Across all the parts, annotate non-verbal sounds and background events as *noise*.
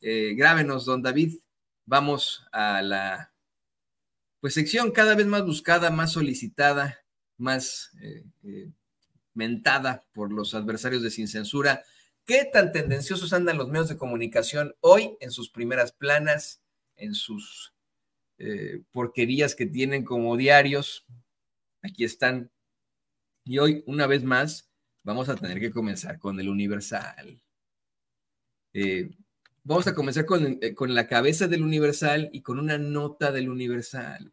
Eh, grábenos, don David. Vamos a la pues, sección cada vez más buscada, más solicitada, más eh, eh, mentada por los adversarios de Sin Censura. ¿Qué tan tendenciosos andan los medios de comunicación hoy en sus primeras planas, en sus eh, porquerías que tienen como diarios? Aquí están. Y hoy, una vez más, vamos a tener que comenzar con el Universal. Eh, Vamos a comenzar eh, con, la cabeza del Universal y con una nota del Universal.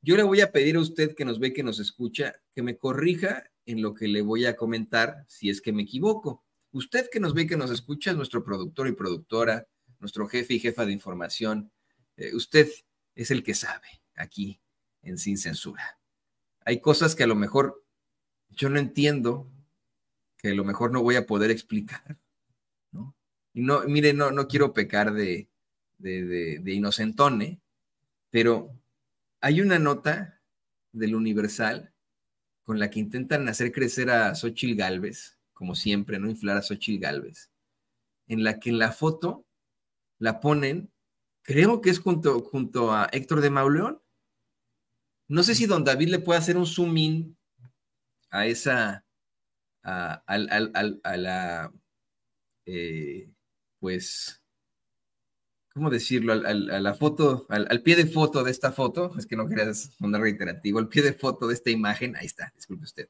Yo le voy a pedir a usted que nos ve, que nos escucha, que me corrija en lo que le voy a comentar si es que me equivoco. Usted que nos ve, que nos escucha, es nuestro productor y productora, nuestro jefe y jefa de información. Eh, usted es el que sabe aquí en Sin Censura. Hay cosas que a lo mejor yo no entiendo, que a lo mejor no voy a poder explicar y no, mire, no, no quiero pecar de, de, inocentone, pero hay una nota del Universal con la que intentan hacer crecer a Xochil Galvez, como siempre, ¿no? Inflar a Xochil Galvez, en la que en la foto la ponen, creo que es junto, a Héctor de Mauleón. No sé si don David le puede hacer un zoom in a esa, a, al a la, eh, pues, ¿cómo decirlo? Al, a la foto, al, pie de foto de esta foto, es que no querías un reiterativo, al pie de foto de esta imagen, ahí está, disculpe usted,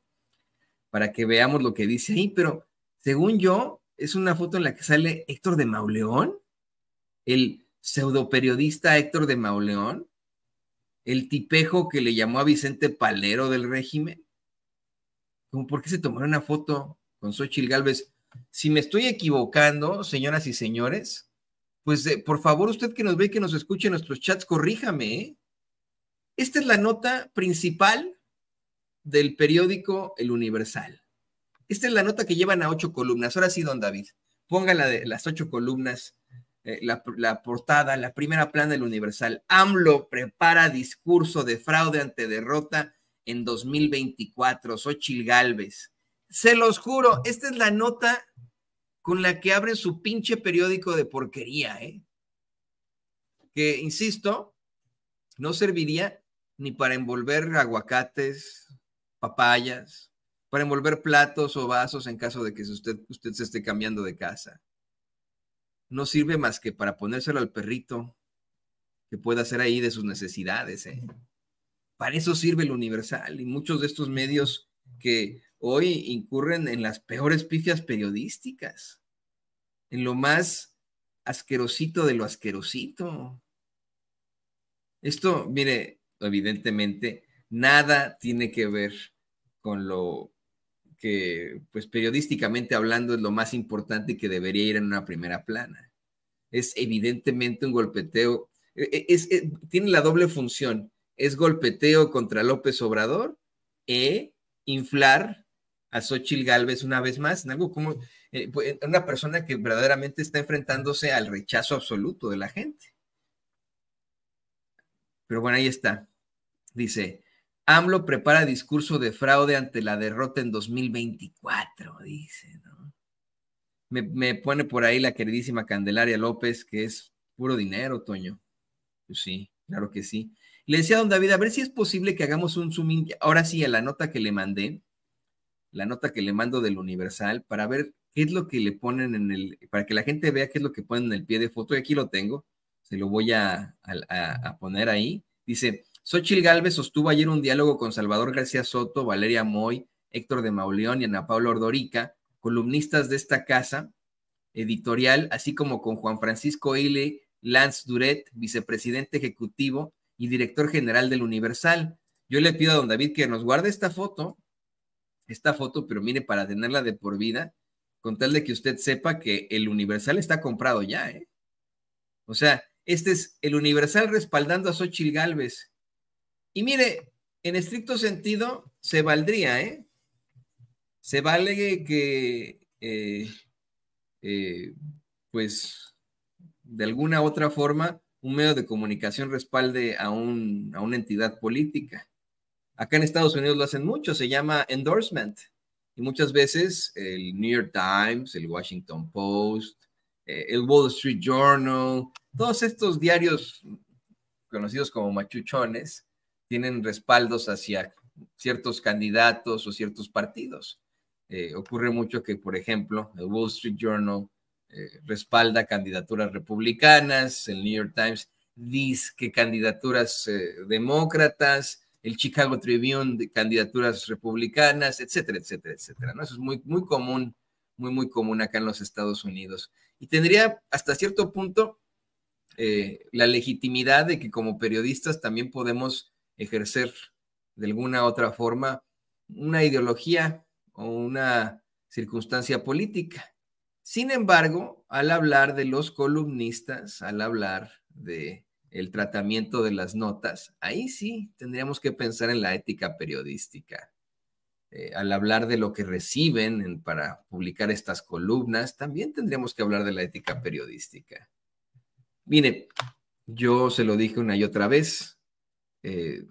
para que veamos lo que dice ahí, pero según yo, es una foto en la que sale Héctor de Mauleón, el pseudoperiodista Héctor de Mauleón, el tipejo que le llamó a Vicente Palero del régimen. ¿Por qué se tomó una foto con Xochitl Galvez? Si me estoy equivocando, señoras y señores, pues eh, por favor usted que nos ve, que nos escuche en nuestros chats, corríjame. ¿eh? Esta es la nota principal del periódico El Universal. Esta es la nota que llevan a ocho columnas. Ahora sí, don David, ponga de las ocho columnas, eh, la, portada, la primera plana del Universal. AMLO prepara discurso de fraude ante derrota en 2024. Xochil Galvez. Se los juro, esta es la nota con la que abren su pinche periódico de porquería, ¿eh? Que, insisto, no serviría ni para envolver aguacates, papayas, para envolver platos o vasos en caso de que usted, se esté cambiando de casa. No sirve más que para ponérselo al perrito que pueda ser ahí de sus necesidades, ¿eh? Para eso sirve el universal y muchos de estos medios que hoy incurren en las peores pifias periodísticas, en lo más asquerosito de lo asquerosito. Esto, mire, evidentemente, nada tiene que ver con lo que, pues periodísticamente hablando, es lo más importante que debería ir en una primera plana. Es evidentemente un golpeteo, e, e, e, tiene la doble función, es golpeteo contra López Obrador e inflar a Xochitl Galvez una vez más, como eh, pues, una persona que verdaderamente está enfrentándose al rechazo absoluto de la gente. Pero bueno, ahí está. Dice, AMLO prepara discurso de fraude ante la derrota en 2024, dice, ¿no? Me, pone por ahí la queridísima Candelaria López, que es puro dinero, Toño. Pues sí, claro que sí. Le decía a don David, a ver si es posible que hagamos un zoom ahora sí, a la nota que le mandé, la nota que le mando del Universal para ver qué es lo que le ponen en el, para que la gente vea qué es lo que ponen en el pie de foto. Y aquí lo tengo, se lo voy a, poner ahí. Dice, Sochi Galvez sostuvo ayer un diálogo con Salvador García Soto, Valeria Moy, Héctor de Mauleón y Ana Paula Ordorica, columnistas de esta casa editorial, así como con Juan Francisco Ile Lance Duret, vicepresidente ejecutivo y director general del Universal. Yo le pido a don David que nos guarde esta foto esta foto, pero mire, para tenerla de por vida, con tal de que usted sepa que el Universal está comprado ya, ¿eh? O sea, este es el Universal respaldando a Xochitl Galvez. Y mire, en estricto sentido, se valdría, ¿eh? Se vale que, eh, eh, pues, de alguna otra forma, un medio de comunicación respalde a, un, a una entidad política. Acá en Estados Unidos lo hacen mucho, se llama endorsement. Y muchas veces el New York Times, el Washington Post, eh, el Wall Street Journal, todos estos diarios conocidos como machuchones tienen respaldos hacia ciertos candidatos o ciertos partidos. Eh, ocurre mucho que, por ejemplo, el Wall Street Journal eh, respalda candidaturas republicanas, el New York Times dice que candidaturas demócratas, el Chicago Tribune de candidaturas republicanas, etcétera, etcétera, etcétera. ¿no? Eso es muy, muy común, muy, muy común acá en los Estados Unidos. Y tendría hasta cierto punto eh, la legitimidad de que como periodistas también podemos ejercer de alguna otra forma una ideología o una circunstancia política. Sin embargo, al hablar de los columnistas, al hablar de el tratamiento de las notas, ahí sí tendríamos que pensar en la ética periodística. Eh, al hablar de lo que reciben para publicar estas columnas, también tendríamos que hablar de la ética periodística. Mire, yo se lo dije una y otra vez, eh,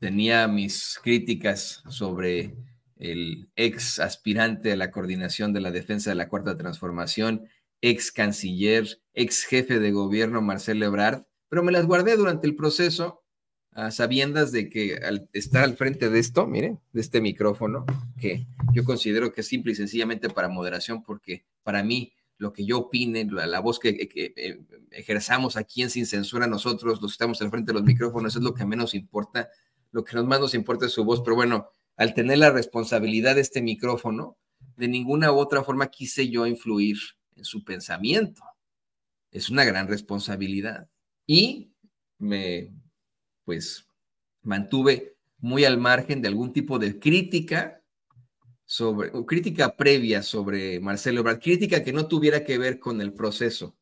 tenía mis críticas sobre el ex aspirante a la coordinación de la defensa de la Cuarta Transformación, ex canciller, ex jefe de gobierno Marcel Ebrard, pero me las guardé durante el proceso, a sabiendas de que al estar al frente de esto, mire, de este micrófono, que yo considero que es simple y sencillamente para moderación, porque para mí lo que yo opine, la, voz que, eh, ejerzamos aquí en Sin Censura nosotros, los que estamos al frente de los micrófonos, es lo que menos importa, lo que más nos importa es su voz, pero bueno, al tener la responsabilidad de este micrófono, de ninguna u otra forma quise yo influir en su pensamiento. Es una gran responsabilidad y me, pues, mantuve muy al margen de algún tipo de crítica sobre, crítica previa sobre Marcelo Brad, crítica que no tuviera que ver con el proceso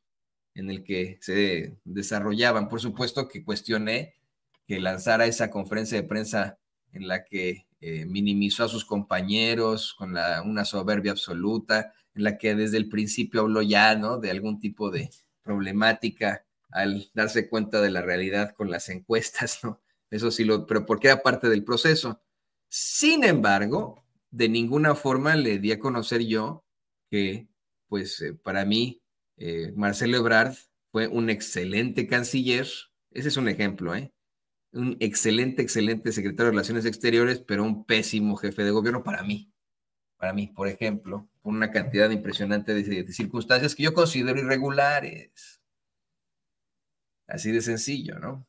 en el que se desarrollaban. Por supuesto que cuestioné que lanzara esa conferencia de prensa en la que eh, minimizó a sus compañeros con una soberbia absoluta, en la que desde el principio habló ya ¿no? de algún tipo de problemática al darse cuenta de la realidad con las encuestas, ¿no? Eso sí lo, pero porque era parte del proceso. Sin embargo, de ninguna forma le di a conocer yo que, pues, eh, para mí, eh, Marcelo Ebrard fue un excelente canciller. Ese es un ejemplo, ¿eh? Un excelente, excelente secretario de Relaciones Exteriores, pero un pésimo jefe de gobierno para mí. Para mí, por ejemplo, por una cantidad impresionante de circunstancias que yo considero irregulares Así de sencillo, ¿no?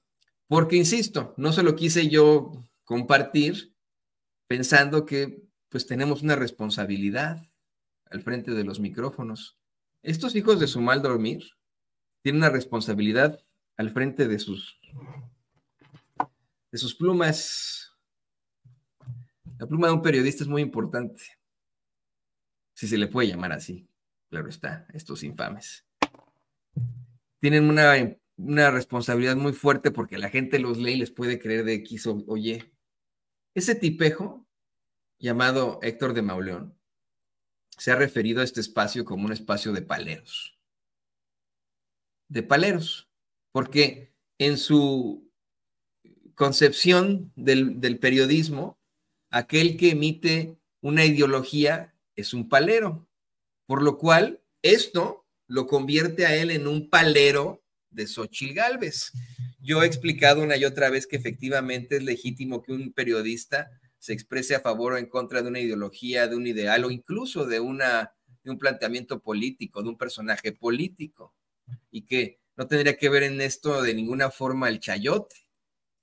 Porque, insisto, no se lo quise yo compartir pensando que pues tenemos una responsabilidad al frente de los micrófonos. Estos hijos de su mal dormir tienen una responsabilidad al frente de sus, de sus plumas. La pluma de un periodista es muy importante, si se le puede llamar así, claro está, estos infames. Tienen una una responsabilidad muy fuerte porque la gente los lee y les puede creer de X o, Y. Ese tipejo, llamado Héctor de Mauleón, se ha referido a este espacio como un espacio de paleros. De paleros. Porque en su concepción del, del periodismo, aquel que emite una ideología es un palero. Por lo cual, esto lo convierte a él en un palero de Xochil Gálvez. Yo he explicado una y otra vez que efectivamente es legítimo que un periodista se exprese a favor o en contra de una ideología, de un ideal o incluso de, una, de un planteamiento político, de un personaje político. Y que no tendría que ver en esto de ninguna forma el chayote.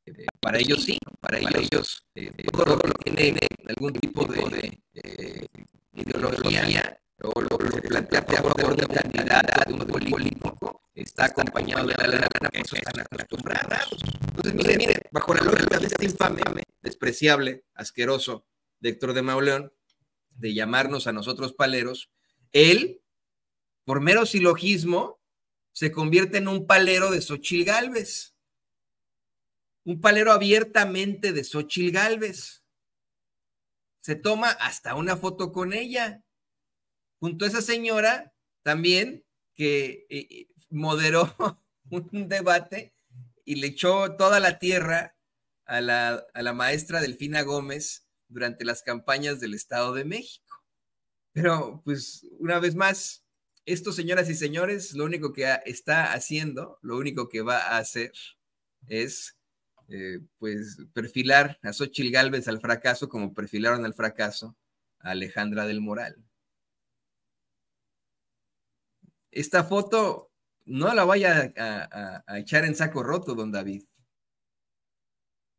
Eh, para ellos sí, para, ellos eh, todo lo que tiene algún tipo de, eh, ideología o lo, plantea a favor de un de un político, está acompañado de la lana, que eso están Entonces, mire, mire, bajo la lógica de este infame, despreciable, asqueroso de Héctor de Mauleón, de llamarnos a nosotros paleros, él, por mero silogismo, se convierte en un palero de Xochil Gálvez. Un palero abiertamente de Xochil Gálvez. Se toma hasta una foto con ella. Junto a esa señora también que eh, moderó *laughs* un debate y le echó toda la tierra a la, maestra Delfina Gómez durante las campañas del Estado de México. Pero pues una vez más, estos señoras y señores, lo único que está haciendo, lo único que va a hacer es eh, pues perfilar a Xochitl Gálvez al fracaso como perfilaron al fracaso a Alejandra del Moral. Esta foto no la vaya a, echar en saco roto, don David.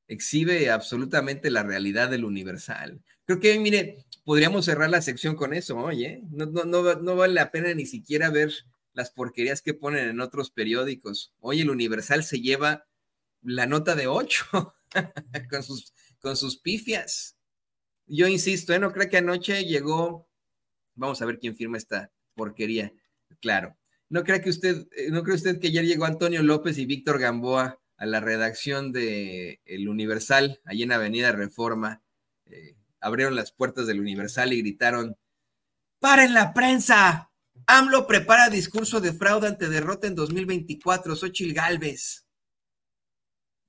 Exhibe absolutamente la realidad del universal. Creo que, mire, podríamos cerrar la sección con eso, oye. ¿eh? No, vale la pena ni siquiera ver las porquerías que ponen en otros periódicos. Hoy el Universal se lleva la nota de 8 *laughs* con, sus, con sus pifias. Yo insisto, ¿eh? no creo que anoche llegó, vamos a ver quién firma esta porquería, claro no que usted, eh, no cree usted que ayer llegó Antonio López y Víctor Gamboa a la redacción de El Universal, allí en Avenida Reforma, eh, abrieron las puertas del Universal y gritaron, ¡paren la prensa! AMLO prepara discurso de fraude ante derrota en 2024, Xochil Galvez!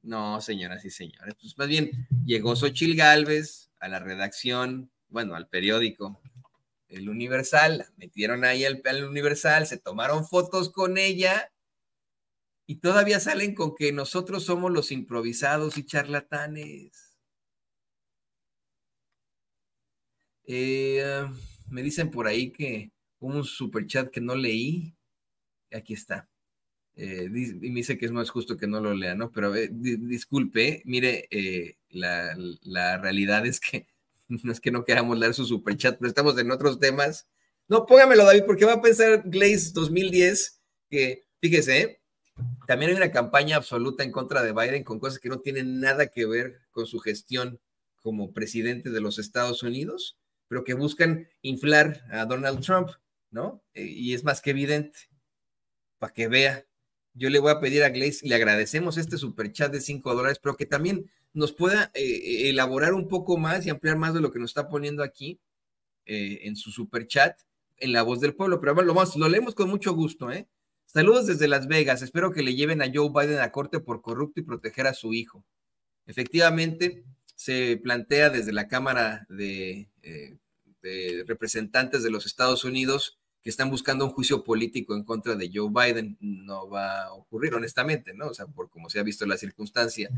No, señoras y señores, pues más bien llegó Xochil Galvez a la redacción, bueno, al periódico, el Universal, metieron ahí al, Universal, se tomaron fotos con ella y todavía salen con que nosotros somos los improvisados y charlatanes. Eh, me dicen por ahí que hubo un super chat que no leí. Aquí está. Eh, y me dice que es más justo que no lo lea, ¿no? Pero disculpe, mire, eh, la realidad es que no *laughs* es que no queramos leer su superchat, pero estamos en otros temas. No, póngamelo, David, porque va a pensar Glaze 2010 que, fíjese, también hay una campaña absoluta en contra de Biden con cosas que no tienen nada que ver con su gestión como presidente de los Estados Unidos, pero que buscan inflar a Donald Trump, ¿no? Eh, y es más que evidente, para que vea yo le voy a pedir a Glaze, le agradecemos este super chat de 5 dólares, pero que también nos pueda eh, eh, elaborar un poco más y ampliar más de lo que nos está poniendo aquí eh, en su super chat en la voz del pueblo. Pero lo, lo leemos con mucho gusto, ¿eh? Saludos desde Las Vegas. Espero que le lleven a Joe Biden a corte por corrupto y proteger a su hijo. Efectivamente, se plantea desde la Cámara de Representantes de los Estados Unidos que están buscando un juicio político en contra de Joe Biden. No va a ocurrir, honestamente, ¿no? O sea, por como se ha visto la circunstancia,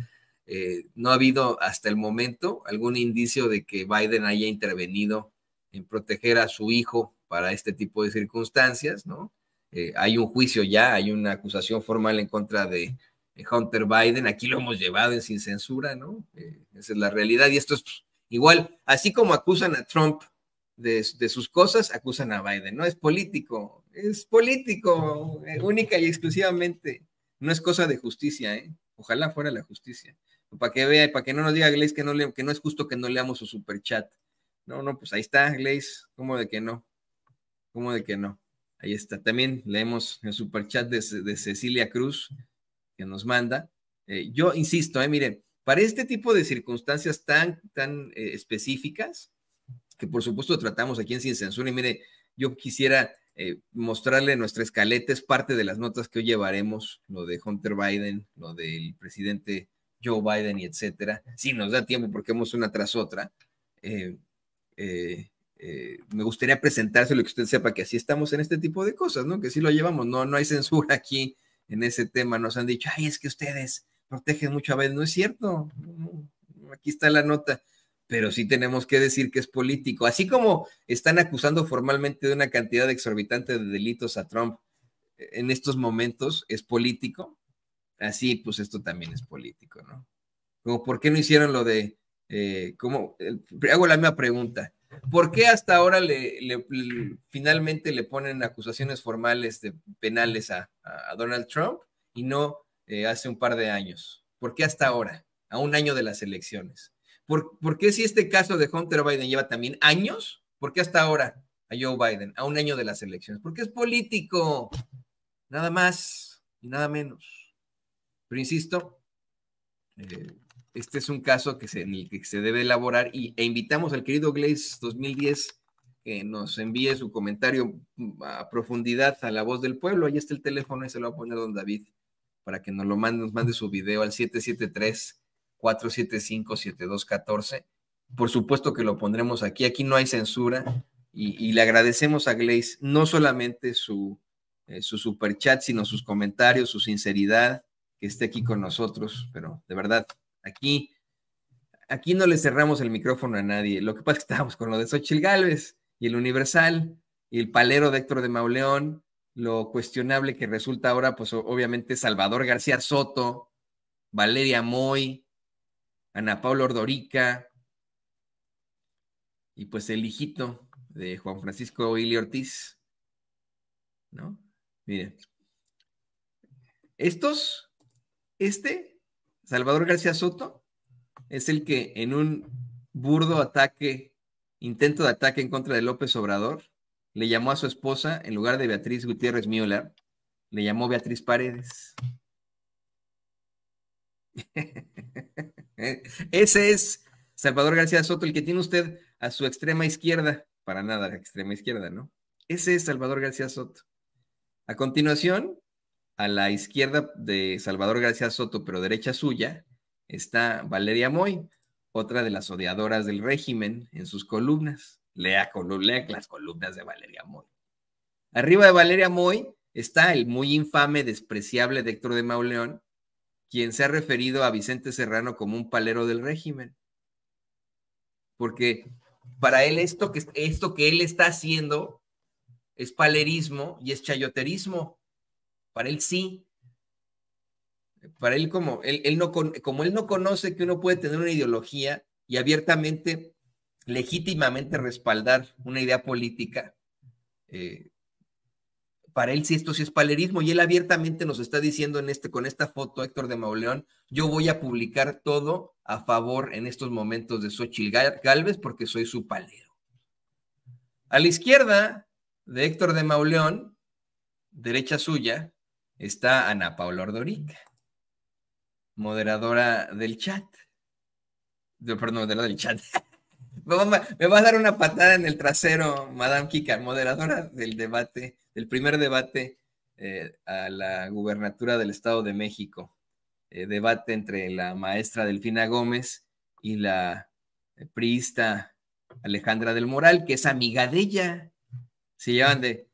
eh, no ha habido hasta el momento algún indicio de que Biden haya intervenido en proteger a su hijo para este tipo de circunstancias, ¿no? Eh, hay un juicio ya, hay una acusación formal en contra de Hunter Biden, aquí lo hemos llevado en sin censura, ¿no? Eh, esa es la realidad y esto es pues, igual, así como acusan a Trump de, sus cosas, acusan a Biden. No es político, es político, eh, única y exclusivamente. No es cosa de justicia, ¿eh? Ojalá fuera la justicia. Para que vea para que no nos diga Glaze que no, que no es justo que no leamos su superchat. No, no, pues ahí está, Glaze. ¿Cómo de que no? ¿Cómo de que no? Ahí está. También leemos el superchat de, de Cecilia Cruz que nos manda. Eh, yo insisto, ¿eh? miren, para este tipo de circunstancias tan, tan específicas, que por supuesto tratamos aquí en Sin Censura. Y mire, yo quisiera eh, mostrarle nuestra escaleta, es parte de las notas que hoy llevaremos, lo de Hunter Biden, lo del presidente Joe Biden y etcétera. Si nos da tiempo porque hemos una tras otra. Eh, eh, me gustaría presentárselo que usted sepa que así estamos en este tipo de cosas, ¿no? Que sí lo llevamos, no, no hay censura aquí en ese tema. Nos han dicho, ay, es que ustedes protegen mucho a No es cierto. Aquí está la nota pero sí tenemos que decir que es político. Así como están acusando formalmente de una cantidad exorbitante de delitos a Trump eh, en estos momentos, es político. Así, pues esto también es político, ¿no? ¿por qué no hicieron lo de, eh, como, hago la misma pregunta, ¿por qué hasta ahora finalmente le ponen acusaciones formales de penales a, Donald Trump y no eh, hace un par de años? ¿Por qué hasta ahora, a un año de las elecciones? ¿Por, qué si este caso de Hunter Biden lleva también años? ¿Por qué hasta ahora a Joe Biden, a un año de las elecciones? Porque es político, nada más y nada menos. Pero insisto, eh, este es un caso que se, en el que se debe elaborar y, e invitamos al querido Glaze 2010 que nos envíe su comentario mm, a profundidad a la voz del pueblo. Ahí está el teléfono y se lo va a poner don David para que nos lo mande, nos mande su video al 773 475-7214. Por supuesto que lo pondremos aquí. Aquí no hay censura y, le agradecemos a Glace no solamente su, eh, super chat, sino sus comentarios, su sinceridad, que esté aquí con nosotros. Pero de verdad, aquí, aquí no le cerramos el micrófono a nadie. Lo que pasa es que estábamos con lo de Xochil Gálvez y el Universal y el palero de Héctor de Mauleón. Lo cuestionable que resulta ahora, pues obviamente Salvador García Soto, Valeria Moy, Ana Paula Ordorica, y pues el hijito de Juan Francisco Ili Ortiz, ¿no? Miren, estos, este, Salvador García Soto, es el que en un burdo ataque, intento de ataque en contra de López Obrador, le llamó a su esposa, en lugar de Beatriz Gutiérrez Müller, le llamó Beatriz Paredes. *laughs* ¿eh? Ese es Salvador García Soto, el que tiene usted a su extrema izquierda. Para nada, la extrema izquierda, ¿no? Ese es Salvador García Soto. A continuación, a la izquierda de Salvador García Soto, pero derecha suya, está Valeria Moy, otra de las odiadoras del régimen en sus columnas. Lea, las columnas de Valeria Moy. Arriba de Valeria Moy está el muy infame, despreciable Héctor de Mauleón, quien se ha referido a Vicente Serrano como un palero del régimen. Porque para él esto que, esto que él está haciendo es palerismo y es chayoterismo. Para él sí. Para él como él, no, como él no conoce que uno puede tener una ideología y abiertamente, legítimamente respaldar una idea política, eh, para él sí esto sí es palerismo y él abiertamente nos está diciendo en este con esta foto Héctor de Mauleón, yo voy a publicar todo a favor en estos momentos de Xochitl Galvez porque soy su palero. A la izquierda de Héctor de Mauleón, derecha suya, está Ana Paula Ordorica, moderadora del chat. De, perdón, moderadora del chat. *laughs* me va a dar una patada en el trasero, Madame Kika, moderadora del debate el primer debate eh, a la gubernatura del Estado de México. Eh, debate entre la maestra Delfina Gómez y la eh, priista Alejandra del Moral, que es amiga de ella. Se llevan de.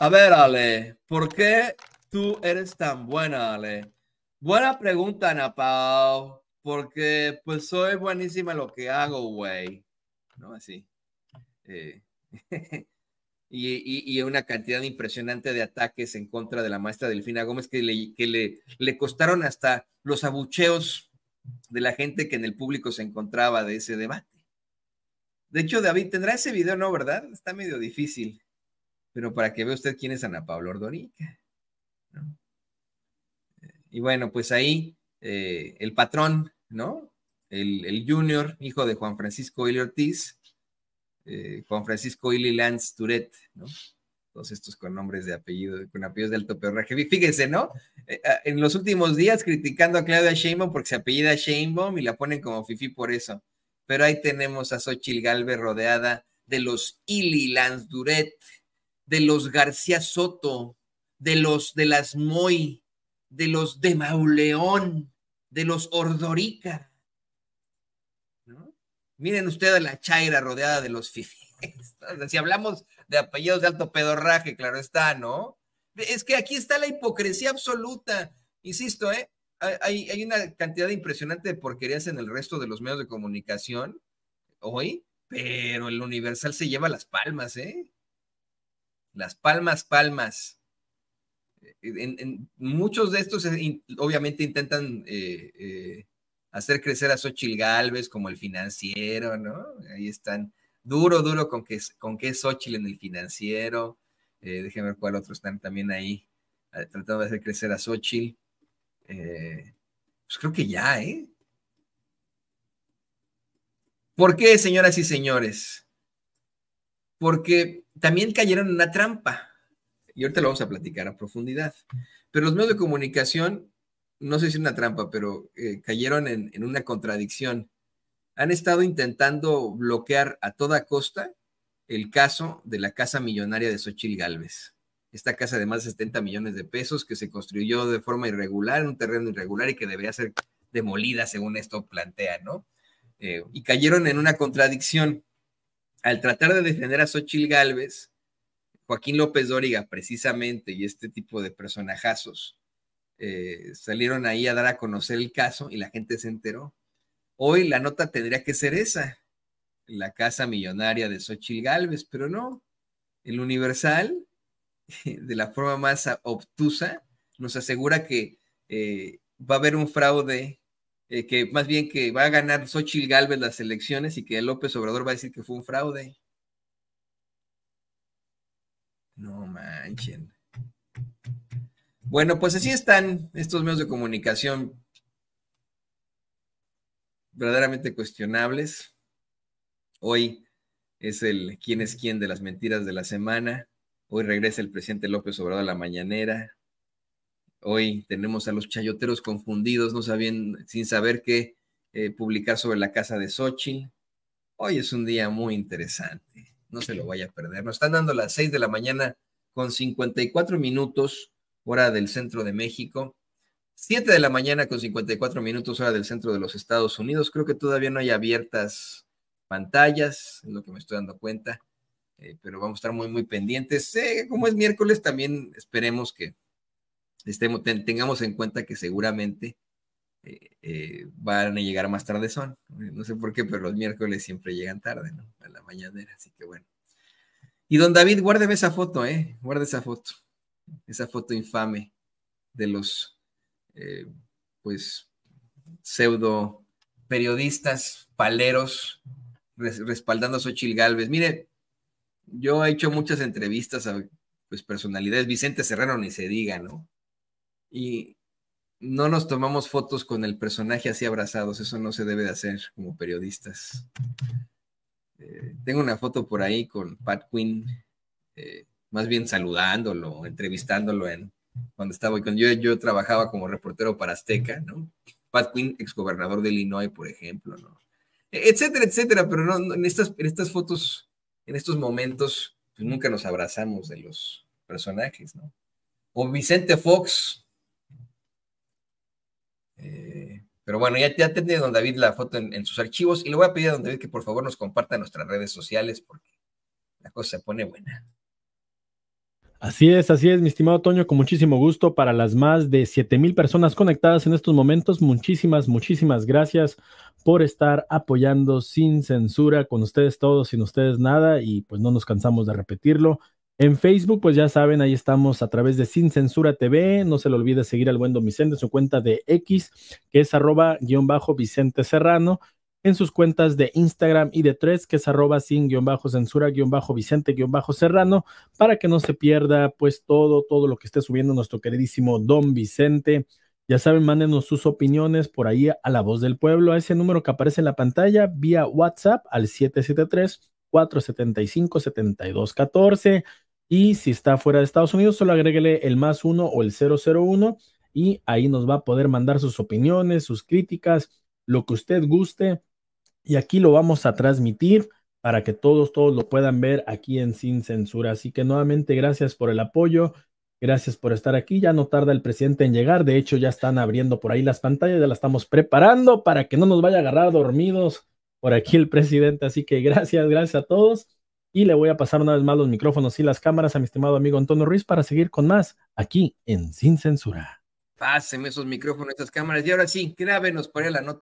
A ver, Ale, ¿por qué tú eres tan buena, Ale? Buena pregunta, Napao porque pues soy buenísima lo que hago, güey. ¿No? Así. Eh. *laughs* y, una cantidad impresionante de ataques en contra de la maestra Delfina Gómez que, le, que le, le costaron hasta los abucheos de la gente que en el público se encontraba de ese debate. De hecho, David, tendrá ese video, ¿no? ¿Verdad? Está medio difícil. Pero para que vea usted quién es Ana Pablo Ordorica. Eh, y bueno, pues ahí eh, el patrón, ¿no? El, junior, hijo de Juan Francisco Elio Ortiz, eh, Juan Francisco Ili Lanz Duret, ¿no? Todos estos con nombres de apellido, con apellidos de alto perraje. Fíjense, ¿no? Eh, ah, en los últimos días criticando a Claudia Sheinbaum porque se apellida Sheinbaum y la ponen como fifi por eso. Pero ahí tenemos a Xochil Galve rodeada de los Ili Lanz Duret, de los García Soto, de los de las Moy, de los de Mauleón, de los Ordorica, Miren ustedes la chaira rodeada de los fifís. *laughs* Si hablamos de apellidos de alto pedorraje, claro está, ¿no? Es que aquí está la hipocresía absoluta. Insisto, ¿eh? Hay, una cantidad impresionante de porquerías en el resto de los medios de comunicación hoy, pero el Universal se lleva las palmas, ¿eh? Las palmas, palmas. En, muchos de estos, eh, obviamente, intentan eh, eh, hacer crecer a Xochil Galvez como el financiero, ¿no? Ahí están, duro, duro con que, con que es Xochil en el financiero. Eh, déjenme ver cuál otro están también ahí, eh, tratando de hacer crecer a Xochil. Eh, pues creo que ya, ¿eh? ¿Por qué, señoras y señores? Porque también cayeron en una trampa. Y ahorita lo vamos a platicar a profundidad. Pero los medios de comunicación no sé si es una trampa, pero eh, cayeron en, una contradicción. Han estado intentando bloquear a toda costa el caso de la casa millonaria de Sochil Gálvez. Esta casa de más de 70 millones de pesos que se construyó de forma irregular, en un terreno irregular y que debería ser demolida, según esto plantea, ¿no? Eh, y cayeron en una contradicción. Al tratar de defender a Xochil Galvez, Joaquín López Dóriga, precisamente, y este tipo de personajazos, eh, salieron ahí a dar a conocer el caso y la gente se enteró. Hoy la nota tendría que ser esa, la casa millonaria de Xochitl Galvez pero no. El Universal, *laughs* de la forma más obtusa, nos asegura que eh, va a haber un fraude, eh, que más bien que va a ganar Xochitl Galvez las elecciones y que López Obrador va a decir que fue un fraude. No manchen. Bueno, pues así están estos medios de comunicación verdaderamente cuestionables. Hoy es el quién es quién de las mentiras de la semana. Hoy regresa el presidente López Obrador a la mañanera. Hoy tenemos a los chayoteros confundidos, no sin saber qué eh, publicar sobre la casa de Xochitl. Hoy es un día muy interesante, no se lo vaya a perder. Nos están dando las 6 de la mañana con 54 minutos hora del centro de México. 7 de la mañana con 54 minutos, hora del centro de los Estados Unidos. Creo que todavía no hay abiertas pantallas, es lo que me estoy dando cuenta, eh, pero vamos a estar muy, muy pendientes. como es miércoles, también esperemos que estemos, tengamos en cuenta que seguramente eh, eh, van a llegar más tarde son. No sé por qué, pero los miércoles siempre llegan tarde, ¿no? A la mañanera, así que bueno. Y don David, guárdeme esa foto, ¿eh? Guarda esa foto esa foto infame de los, eh, pues, pseudo periodistas paleros respaldando a Xochitl Galvez. Mire, yo he hecho muchas entrevistas a pues, personalidades, Vicente Serrano ni se diga, ¿no? Y no nos tomamos fotos con el personaje así abrazados, eso no se debe de hacer como periodistas. Eh, tengo una foto por ahí con Pat Quinn, eh, más bien saludándolo, entrevistándolo en cuando estaba, con yo, yo trabajaba como reportero para Azteca, ¿no? Pat Quinn, exgobernador de Illinois, por ejemplo, ¿no? Etcétera, etcétera, pero no, en, estas, estas fotos, en estos momentos, pues nunca nos abrazamos de los personajes, ¿no? O Vicente Fox. Eh, pero bueno, ya, ya tiene don David la foto en, en, sus archivos y le voy a pedir a don David que por favor nos comparta nuestras redes sociales porque la cosa se pone buena. Así es, así es, mi estimado Toño, con muchísimo gusto para las más de 7000 personas conectadas en estos momentos. Muchísimas, muchísimas gracias por estar apoyando sin censura, con ustedes todos, sin ustedes nada, y pues no nos cansamos de repetirlo. En Facebook, pues ya saben, ahí estamos a través de Sin Censura TV. No se le olvide seguir al buen Don Vicente su cuenta de X, que es arroba guión bajo Vicente Serrano en sus cuentas de Instagram y de tres que es arroba sin guión bajo censura guión bajo Vicente guión bajo Serrano, para que no se pierda pues todo, todo lo que esté subiendo nuestro queridísimo Don Vicente. Ya saben, mándenos sus opiniones por ahí a la voz del pueblo, a ese número que aparece en la pantalla, vía WhatsApp al 773-475-7214. Y si está fuera de Estados Unidos, solo agréguele el más uno o el 001 y ahí nos va a poder mandar sus opiniones, sus críticas, lo que usted guste y aquí lo vamos a transmitir para que todos, todos lo puedan ver aquí en Sin Censura. Así que nuevamente gracias por el apoyo, gracias por estar aquí. Ya no tarda el presidente en llegar, de hecho ya están abriendo por ahí las pantallas, ya las estamos preparando para que no nos vaya a agarrar dormidos por aquí el presidente. Así que gracias, gracias a todos. Y le voy a pasar una vez más los micrófonos y las cámaras a mi estimado amigo Antonio Ruiz para seguir con más aquí en Sin Censura. Pásenme esos micrófonos, esas cámaras. Y ahora sí, grábenos por la nota.